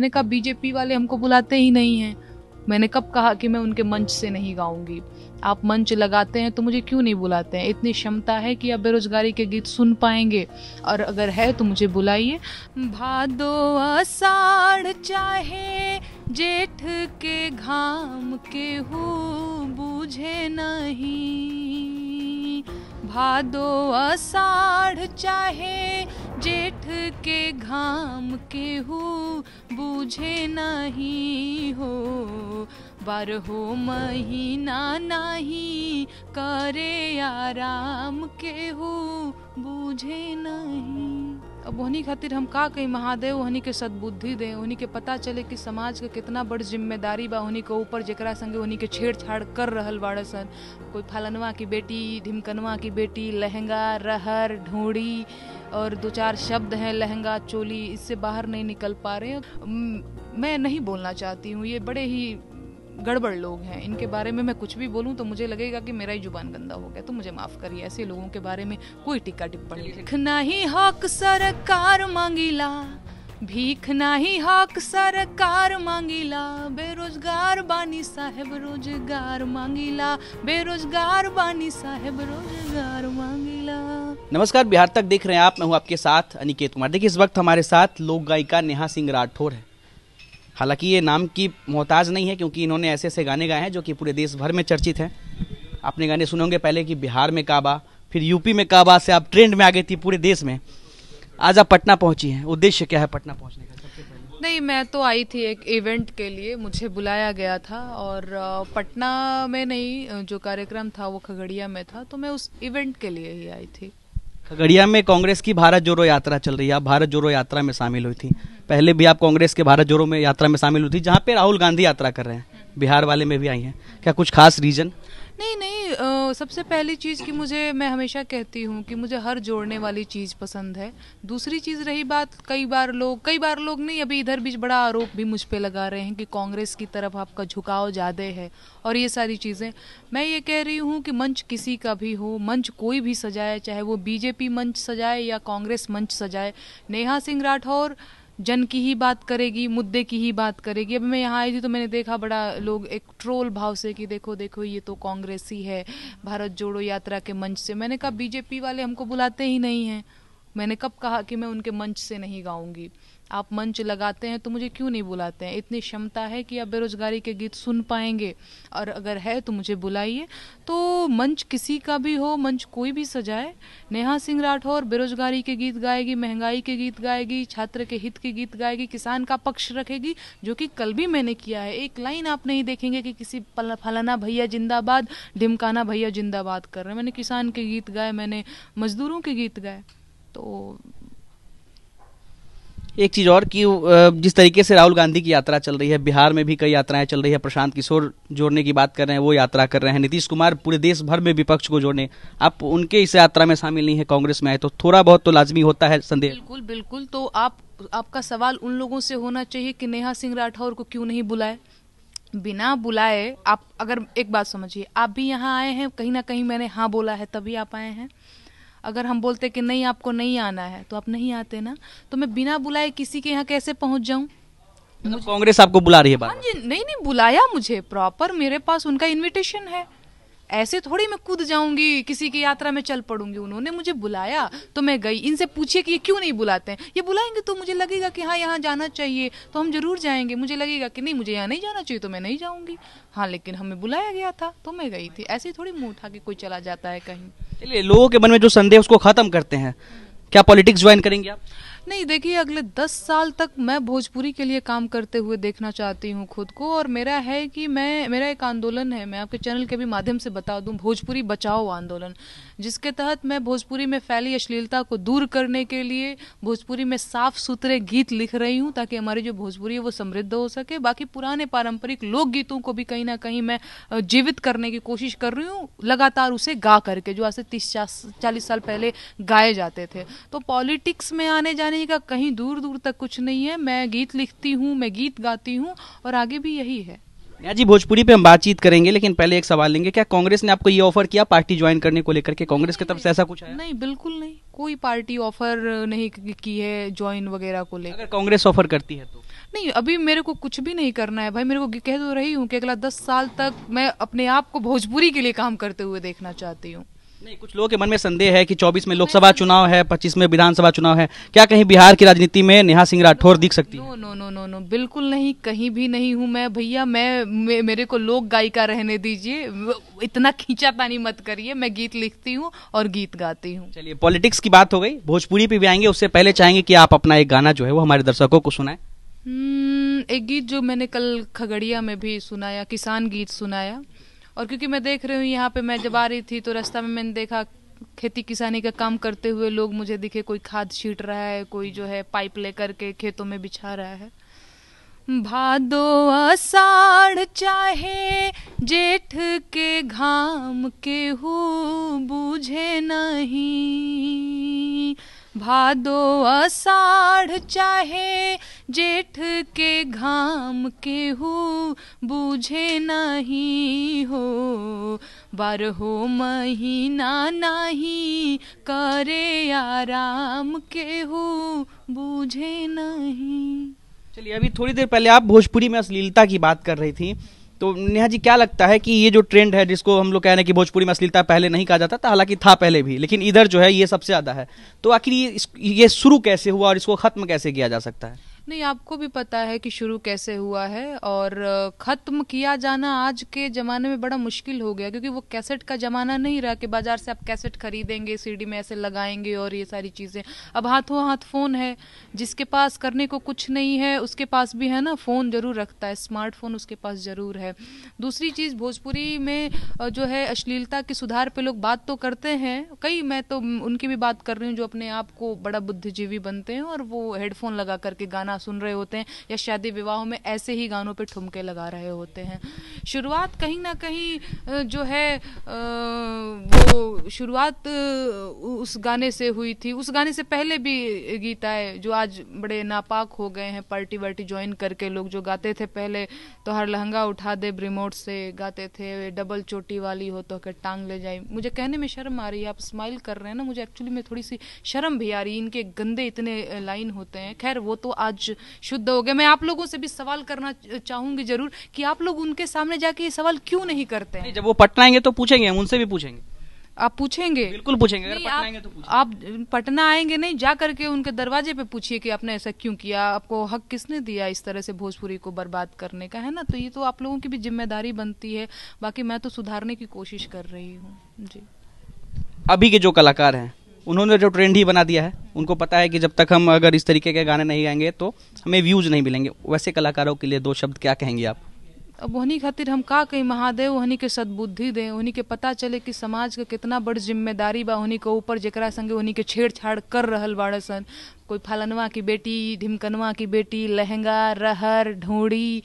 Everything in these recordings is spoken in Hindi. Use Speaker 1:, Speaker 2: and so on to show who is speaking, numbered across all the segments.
Speaker 1: मैंने कहा बीजेपी वाले हमको बुलाते ही नहीं हैं मैंने कब कहा कि मैं उनके मंच से नहीं गाऊंगी आप मंच लगाते हैं तो मुझे क्यों नहीं बुलाते हैं इतनी क्षमता है कि आप बेरोजगारी के गीत सुन पाएंगे और अगर है तो मुझे बुलाइए भादो अषाढ़ चाहे जेठ के घाम के हो बुझे नहीं भादो अषाढ़ चाहे जेठ के घाम के हो बुझे नहीं हो बारहो महीना नहीं करे आराम के हो बुझे नहीं अब वहीं खातिर हम का कही महादेव वहनी के सदबुद्धि दे उन्हीं के पता चले कि समाज के कितना बड़ जिम्मेदारी बा वहनी के ऊपर जरा संगे उन्हीं के छेड़छाड़ कर रहल बाड़ सन कोई फलनवा की बेटी ढिमकनवा की बेटी लहंगा रहर ढूंढी और दो चार शब्द हैं लहंगा चोली इससे बाहर नहीं निकल पा रहे मैं नहीं बोलना चाहती हूँ ये बड़े ही गड़बड़ लोग हैं इनके बारे में मैं कुछ भी बोलूँ तो मुझे लगेगा कि मेरा ही जुबान गंदा हो गया तो मुझे माफ़ करिए ऐसे लोगों के बारे में कोई टिक्का टिप्पणी लिखना ही हक सरकार मांगीला भीख नाही हक सरकार मांगिला बेरोजगार बानी साहेब रोजगार मांगीला बेरोजगार बानी साहेब रोजगार मांगीला
Speaker 2: नमस्कार बिहार तक देख रहे हैं आप मैं हूं आपके साथ अनिकेत कुमार देखिए इस वक्त हमारे साथ लोक गायिका नेहा सिंह राठौर है हालांकि ये नाम की मोहताज नहीं है क्योंकि इन्होंने ऐसे ऐसे गाने गाए हैं जो कि पूरे देश भर में चर्चित हैं आपने गाने सुने होंगे पहले कि बिहार में काबा फिर यूपी में काबा से आप ट्रेंड में आ गई थी पूरे देश में आज आप पटना पहुंची हैं उद्देश्य क्या है पटना पहुंचने का
Speaker 1: नहीं मैं तो आई थी एक इवेंट के लिए मुझे बुलाया गया था और पटना में नहीं जो कार्यक्रम था वो खगड़िया में था तो मैं उस इवेंट के लिए ही आई थी
Speaker 2: खगड़िया में कांग्रेस की भारत जोड़ो यात्रा चल रही है आप भारत जोड़ो यात्रा में शामिल हुई थी पहले भी आप कांग्रेस के भारत जोड़ो में यात्रा में शामिल हुई थी जहाँ पे राहुल गांधी यात्रा कर रहे हैं बिहार वाले में भी आई हैं क्या कुछ खास रीजन
Speaker 1: नहीं नहीं आ, सबसे पहली चीज़ कि मुझे मैं हमेशा कहती हूँ कि मुझे हर जोड़ने वाली चीज़ पसंद है दूसरी चीज़ रही बात कई बार लोग कई बार लोग नहीं अभी इधर भी बड़ा आरोप भी मुझ पर लगा रहे हैं कि कांग्रेस की तरफ आपका झुकाव ज़्यादा है और ये सारी चीज़ें मैं ये कह रही हूँ कि मंच किसी का भी हो मंच कोई भी सजाए चाहे वो बीजेपी मंच सजाए या कांग्रेस मंच सजाए नेहा सिंह राठौर जन की ही बात करेगी मुद्दे की ही बात करेगी अब मैं यहाँ आई थी तो मैंने देखा बड़ा लोग एक ट्रोल भाव से कि देखो देखो ये तो कांग्रेसी है भारत जोड़ो यात्रा के मंच से मैंने कहा बीजेपी वाले हमको बुलाते ही नहीं हैं मैंने कब कहा कि मैं उनके मंच से नहीं गाऊंगी आप मंच लगाते हैं तो मुझे क्यों नहीं बुलाते हैं इतनी क्षमता है कि आप बेरोजगारी के गीत सुन पाएंगे और अगर है तो मुझे बुलाइए तो मंच किसी का भी हो मंच कोई भी सजाए नेहा सिंह राठौर बेरोजगारी के गीत गाएगी महंगाई के गीत गाएगी छात्र के हित के गीत गाएगी किसान का पक्ष रखेगी जो कि कल भी मैंने किया है एक लाइन आप नहीं देखेंगे कि किसी फलाना भैया जिंदाबाद ढिमकाना भैया जिंदाबाद कर रहे हैं मैंने किसान के गीत गाए मैंने मजदूरों के गीत गाए
Speaker 2: तो एक चीज और कि जिस तरीके से राहुल गांधी की यात्रा चल रही है बिहार में भी कई यात्राएं चल रही है प्रशांत किशोर जोड़ने की बात कर रहे हैं वो यात्रा कर रहे हैं नीतीश कुमार पूरे देश भर में विपक्ष को जोड़ने आप उनके इस यात्रा में शामिल नहीं है कांग्रेस में आए तो थोड़ा बहुत तो लाजमी होता है संदेह
Speaker 1: बिल्कुल बिल्कुल तो आप आपका सवाल उन लोगों से होना चाहिए कि नेहा सिंह राठौर को क्यों नहीं बुलाए बिना बुलाए आप अगर एक बात समझिए आप भी यहाँ आए हैं कहीं ना कहीं मैंने हाँ बोला है तभी आप आए हैं अगर हम बोलते कि नहीं आपको नहीं आना है तो आप नहीं आते ना तो मैं बिना बुलाए किसी के यहाँ कैसे पहुँच जाऊँ मतलब कांग्रेस आपको बुला रही है हाँ जी नहीं नहीं बुलाया मुझे प्रॉपर मेरे पास उनका इनविटेशन है ऐसे थोड़ी मैं कूद जाऊंगी किसी की यात्रा में चल पड़ूंगी उन्होंने मुझे बुलाया तो मैं गई इनसे पूछिए कि ये क्यों नहीं बुलाते हैं ये बुलाएंगे तो मुझे लगेगा कि हाँ यहाँ जाना चाहिए तो हम जरूर जाएंगे मुझे लगेगा कि नहीं मुझे यहाँ नहीं जाना चाहिए तो मैं नहीं जाऊंगी हाँ लेकिन हमें बुलाया गया था तो मैं गई थी ऐसे थोड़ी मुँह उठा के कोई चला जाता है कहीं
Speaker 2: चलिए लोगों के मन में जो संदेह उसको खत्म करते हैं क्या पॉलिटिक्स ज्वाइन करेंगे आप
Speaker 1: नहीं देखिए अगले दस साल तक मैं भोजपुरी के लिए काम करते हुए देखना चाहती हूँ खुद को और मेरा है कि मैं मेरा एक आंदोलन है मैं आपके चैनल के भी माध्यम से बता दूँ भोजपुरी बचाओ आंदोलन जिसके तहत मैं भोजपुरी में फैली अश्लीलता को दूर करने के लिए भोजपुरी में साफ सुथरे गीत लिख रही हूँ ताकि हमारी जो भोजपुरी है वो समृद्ध हो सके बाकी पुराने पारंपरिक लोकगीतों को भी कहीं ना कहीं मैं जीवित करने की कोशिश कर रही हूँ लगातार उसे गा करके जो आज से तीस चालीस साल पहले गाए जाते थे तो पॉलिटिक्स में आने जाने नहीं कहीं दूर दूर तक कुछ नहीं है मैं गीत लिखती हूँ मैं गीत गाती हूँ और आगे भी यही है
Speaker 2: नया जी भोजपुरी पे हम बातचीत करेंगे लेकिन पहले एक सवाल लेंगे क्या कांग्रेस ने आपको ये ऑफर किया पार्टी ज्वाइन करने को लेकर के कांग्रेस की तरफ से ऐसा कुछ
Speaker 1: है नहीं बिल्कुल नहीं कोई पार्टी ऑफर नहीं की है ज्वाइन वगैरह को लेकर कांग्रेस
Speaker 2: ऑफर करती है तो
Speaker 1: नहीं अभी मेरे को कुछ भी नहीं करना है भाई मेरे को कह दो तो रही हूँ कि अगला दस साल तक मैं अपने आप को भोजपुरी के लिए काम करते हुए देखना चाहती हूँ
Speaker 2: नहीं कुछ लोगों के मन में संदेह है कि 24 में लोकसभा चुनाव है 25 में विधानसभा चुनाव है क्या कहीं बिहार की राजनीति में नेहा सिंह राठौर दिख सकती है नो
Speaker 1: नो नो नो बिल्कुल नहीं कहीं भी नहीं हूँ मैं भैया मैं मे, मेरे को लोक गायिका रहने दीजिए इतना खींचा पानी मत करिए मैं गीत लिखती हूँ और गीत गाती हूँ चलिए
Speaker 2: पॉलिटिक्स की बात हो गई भोजपुरी पे भी आएंगे उससे पहले चाहेंगे की आप अपना एक गाना जो है वो हमारे दर्शकों को सुनाए
Speaker 1: हम्म, एक गीत जो मैंने कल खगड़िया में भी सुनाया किसान गीत सुनाया और क्योंकि मैं देख रही हूँ यहाँ पे मैं जब आ रही थी तो रास्ता में मैंने देखा खेती किसानी का काम करते हुए लोग मुझे दिखे कोई खाद छीट रहा है कोई जो है पाइप लेकर के खेतों में बिछा रहा है भादो अषाढ़ चाहे जेठ के घाम के हो बुझे नहीं भादो असाढ़ चाहे जेठ के घाम के हो बूझे नहीं हो हो महीना नहीं करे आराम हो बूझे नहीं
Speaker 2: चलिए अभी थोड़ी देर पहले आप भोजपुरी में अश्लीलता की बात कर रही थी तो नेहा जी क्या लगता है कि ये जो ट्रेंड है जिसको हम लोग कह रहे हैं कि भोजपुरी में अश्लीलता पहले नहीं कहा जाता था हालांकि था पहले भी लेकिन इधर जो है ये सबसे ज़्यादा है तो आखिर ये ये शुरू कैसे हुआ और इसको ख़त्म कैसे किया जा सकता है
Speaker 1: नहीं आपको भी पता है कि शुरू कैसे हुआ है और ख़त्म किया जाना आज के ज़माने में बड़ा मुश्किल हो गया क्योंकि वो कैसेट का ज़माना नहीं रहा कि बाज़ार से आप कैसेट खरीदेंगे सीडी में ऐसे लगाएंगे और ये सारी चीज़ें अब हाथों हाथ फ़ोन है जिसके पास करने को कुछ नहीं है उसके पास भी है ना फ़ोन ज़रूर रखता है स्मार्टफोन उसके पास ज़रूर है दूसरी चीज़ भोजपुरी में जो है अश्लीलता के सुधार पर लोग बात तो करते हैं कई मैं तो उनकी भी बात कर रही हूँ जो अपने आप को बड़ा बुद्धिजीवी बनते हैं और वो हेडफोन लगा करके गाना गाना सुन रहे होते हैं या शादी विवाहों में ऐसे ही गानों पर ठुमके लगा रहे होते हैं शुरुआत कहीं ना कहीं जो है वो शुरुआत उस गाने से हुई थी उस गाने से पहले भी गीत जो आज बड़े नापाक हो गए हैं पार्टी वार्टी ज्वाइन करके लोग जो गाते थे पहले तो हर लहंगा उठा दे रिमोट से गाते थे डबल चोटी वाली हो तो टांग ले जाए मुझे कहने में शर्म आ रही है आप स्माइल कर रहे हैं ना मुझे एक्चुअली में थोड़ी सी शर्म भी आ रही है इनके गंदे इतने लाइन होते हैं खैर वो तो आज शुद्ध हो गया मैं आप लोगों से भी सवाल करना चाहूंगी जरूर कि आप लोग उनके सामने जाके ये सवाल क्यों नहीं करते हैं जब वो
Speaker 2: पटना आएंगे तो पूछेंगे उनसे भी पूछेंगे
Speaker 1: आप पूछेंगे बिल्कुल पूछेंगे अगर पटना आएंगे तो पूछेंगे। आप पटना आएंगे नहीं जा करके उनके दरवाजे पे पूछिए कि आपने ऐसा क्यों किया आपको हक किसने दिया इस तरह से भोजपुरी को बर्बाद करने का है ना तो ये तो आप लोगों की भी जिम्मेदारी बनती है बाकी मैं तो सुधारने की कोशिश कर रही हूँ जी
Speaker 2: अभी के जो कलाकार हैं उन्होंने जो ट्रेंड ही बना दिया है उनको पता है कि जब तक हम अगर इस तरीके के गाने नहीं गाएंगे तो हमें व्यूज़ नहीं मिलेंगे वैसे कलाकारों के लिए दो शब्द क्या कहेंगे आप
Speaker 1: अब वही खातिर हम का कहीं महादेव वहीं के सदबुद्धि दें उन्हीं के पता चले कि समाज का कितना बड़ जिम्मेदारी बा उन्हीं के ऊपर जरा संगे उन्हीं के छेड़छाड़ कर रहा बाड़ सन कोई फलनवा की बेटी ढिमकनवा की बेटी लहंगा रहर ढोड़ी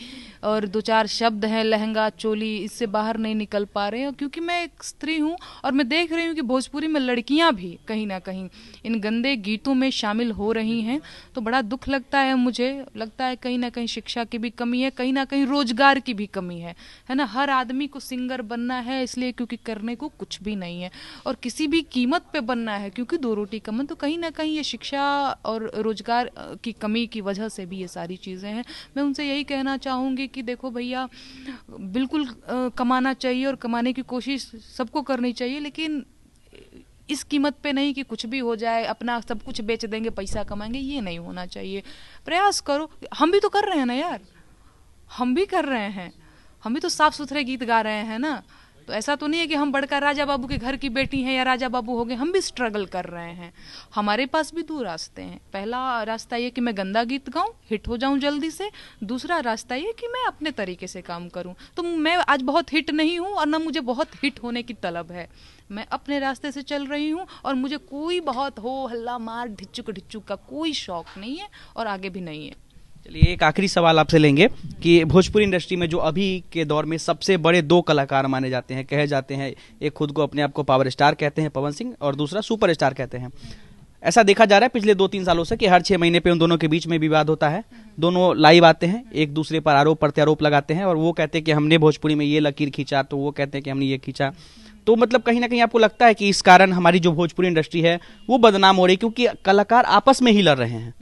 Speaker 1: और दो चार शब्द हैं लहंगा चोली इससे बाहर नहीं निकल पा रहे हैं क्योंकि मैं एक स्त्री हूँ और मैं देख रही हूँ कि भोजपुरी में लड़कियाँ भी कहीं ना कहीं इन गंदे गीतों में शामिल हो रही हैं तो बड़ा दुख लगता है मुझे लगता है कहीं ना कहीं शिक्षा की भी कमी है कहीं ना कहीं रोजगार की भी कमी है है ना हर आदमी को सिंगर बनना है इसलिए क्योंकि करने को कुछ भी नहीं है और किसी भी कीमत पे बनना है क्योंकि दो रोटी कमन तो कहीं ना कहीं ये शिक्षा और रोजगार की कमी की वजह से भी ये सारी चीज़ें हैं मैं उनसे यही कहना चाहूँगी कि देखो भैया बिल्कुल कमाना चाहिए और कमाने की कोशिश सबको करनी चाहिए लेकिन इस कीमत पे नहीं कि कुछ भी हो जाए अपना सब कुछ बेच देंगे पैसा कमाएंगे ये नहीं होना चाहिए प्रयास करो हम भी तो कर रहे हैं ना यार हम भी कर रहे हैं हम भी तो साफ सुथरे गीत गा रहे हैं ना तो ऐसा तो नहीं है कि हम बड़का राजा बाबू के घर की बेटी हैं या राजा बाबू हो गए हम भी स्ट्रगल कर रहे हैं हमारे पास भी दो रास्ते हैं पहला रास्ता ये कि मैं गंदा गीत गाऊँ हिट हो जाऊँ जल्दी से दूसरा रास्ता ये कि मैं अपने तरीके से काम करूँ तो मैं आज बहुत हिट नहीं हूँ और ना मुझे बहुत हिट होने की तलब है मैं अपने रास्ते से चल रही हूँ और मुझे कोई बहुत हो हल्ला मार ढिचुक ढिचुक का कोई शौक नहीं है और आगे भी नहीं है
Speaker 2: चलिए एक आखिरी सवाल आपसे लेंगे कि भोजपुरी इंडस्ट्री में जो अभी के दौर में सबसे बड़े दो कलाकार माने जाते हैं कहे जाते हैं एक खुद को अपने आप को पावर स्टार कहते हैं पवन सिंह और दूसरा सुपर स्टार कहते हैं ऐसा देखा जा रहा है पिछले दो तीन सालों से कि हर छः महीने पे उन दोनों के बीच में विवाद होता है दोनों लाइव आते हैं एक दूसरे पर आरोप प्रत्यारोप लगाते हैं और वो कहते हैं कि हमने भोजपुरी में ये लकीर खींचा तो वो कहते हैं कि हमने ये खींचा तो मतलब कहीं ना कहीं आपको लगता है कि इस कारण हमारी जो भोजपुरी इंडस्ट्री है वो बदनाम हो रही है क्योंकि कलाकार आपस में ही लड़ रहे हैं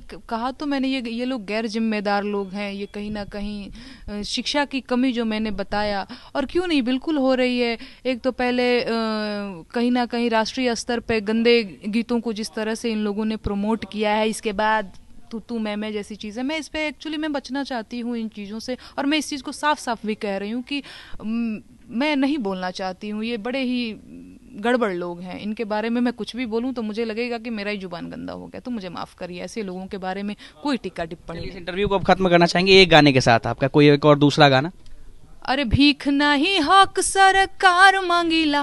Speaker 1: कहा तो मैंने ये ये लोग गैर जिम्मेदार लोग हैं ये कहीं ना कहीं शिक्षा की कमी जो मैंने बताया और क्यों नहीं बिल्कुल हो रही है एक तो पहले कहीं ना कहीं राष्ट्रीय स्तर पर गंदे गीतों को जिस तरह से इन लोगों ने प्रमोट किया है इसके बाद तू तू मैं मैं जैसी चीज़ें मैं इस पर एक्चुअली मैं बचना चाहती हूँ इन चीज़ों से और मैं इस चीज़ को साफ साफ भी कह रही हूँ कि मैं नहीं बोलना चाहती हूँ ये बड़े ही गड़बड़ लोग हैं इनके बारे में मैं कुछ भी बोलूँ तो मुझे लगेगा कि मेरा ही जुबान गंदा हो गया तो मुझे माफ़ करिए ऐसे लोगों के बारे में कोई टिक्का टिप्पणी इस
Speaker 2: इंटरव्यू को अब खत्म करना चाहेंगे एक गाने के साथ आपका कोई एक और दूसरा गाना
Speaker 1: अरे भीख नहीं हक सरकार मांगीला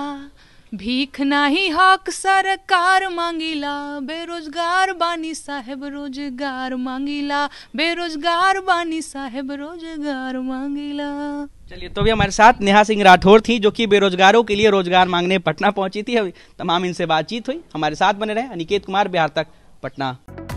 Speaker 1: भीख नाही हक सरकार मांगिला बेरोजगार बानी साहेब रोजगार मांगिला बेरोजगार बानी साहेब रोजगार मांगिला चलिए तो भी हमारे
Speaker 2: साथ नेहा सिंह राठौर थी जो कि बेरोजगारों के लिए रोजगार मांगने पटना पहुंची थी तमाम इनसे बातचीत हुई हमारे साथ बने रहे अनिकेत कुमार बिहार तक पटना